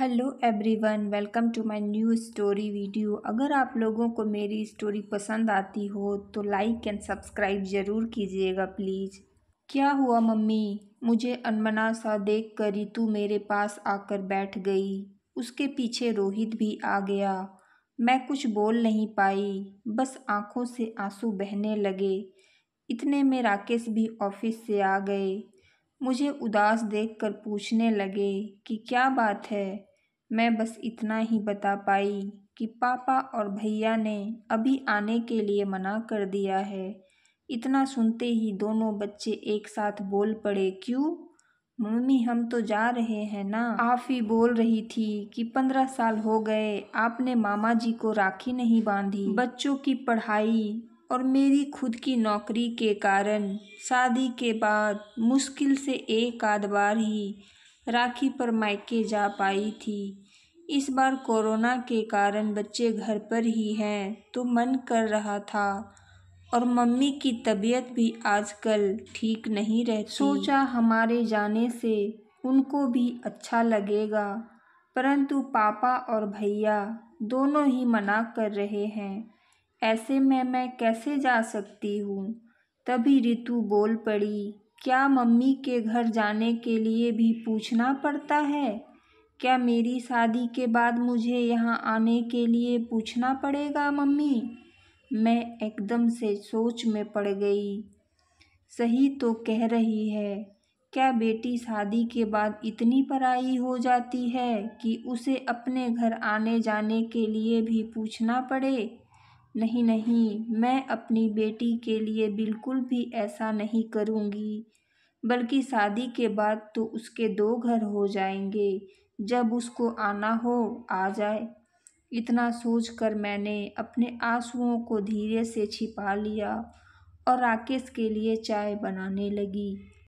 hello everyone welcome to my new story video अगर आप लोगों को मेरी स्टोरी पसंद आती हो तो लाइक एंड सब्सक्राइब ज़रूर कीजिएगा प्लीज़ क्या हुआ मम्मी मुझे अनमना सा देख कर रितु मेरे पास आकर बैठ गई उसके पीछे रोहित भी आ गया मैं कुछ बोल नहीं पाई बस आँखों से आंसू बहने लगे इतने में राकेश भी ऑफिस से आ गए मुझे उदास देखकर पूछने लगे कि क्या बात है मैं बस इतना ही बता पाई कि पापा और भैया ने अभी आने के लिए मना कर दिया है इतना सुनते ही दोनों बच्चे एक साथ बोल पड़े क्यों मम्मी हम तो जा रहे हैं ना ही बोल रही थी कि पंद्रह साल हो गए आपने मामा जी को राखी नहीं बांधी बच्चों की पढ़ाई और मेरी खुद की नौकरी के कारण शादी के बाद मुश्किल से एक आध बार ही राखी पर मायके जा पाई थी इस बार कोरोना के कारण बच्चे घर पर ही हैं तो मन कर रहा था और मम्मी की तबीयत भी आजकल ठीक नहीं रहती सोचा हमारे जाने से उनको भी अच्छा लगेगा परंतु पापा और भैया दोनों ही मना कर रहे हैं ऐसे में मैं कैसे जा सकती हूँ तभी ऋतु बोल पड़ी क्या मम्मी के घर जाने के लिए भी पूछना पड़ता है क्या मेरी शादी के बाद मुझे यहाँ आने के लिए पूछना पड़ेगा मम्मी मैं एकदम से सोच में पड़ गई सही तो कह रही है क्या बेटी शादी के बाद इतनी पराई हो जाती है कि उसे अपने घर आने जाने के लिए भी पूछना पड़े नहीं नहीं मैं अपनी बेटी के लिए बिल्कुल भी ऐसा नहीं करूँगी बल्कि शादी के बाद तो उसके दो घर हो जाएंगे जब उसको आना हो आ जाए इतना सोच कर मैंने अपने आंसुओं को धीरे से छिपा लिया और राकेश के लिए चाय बनाने लगी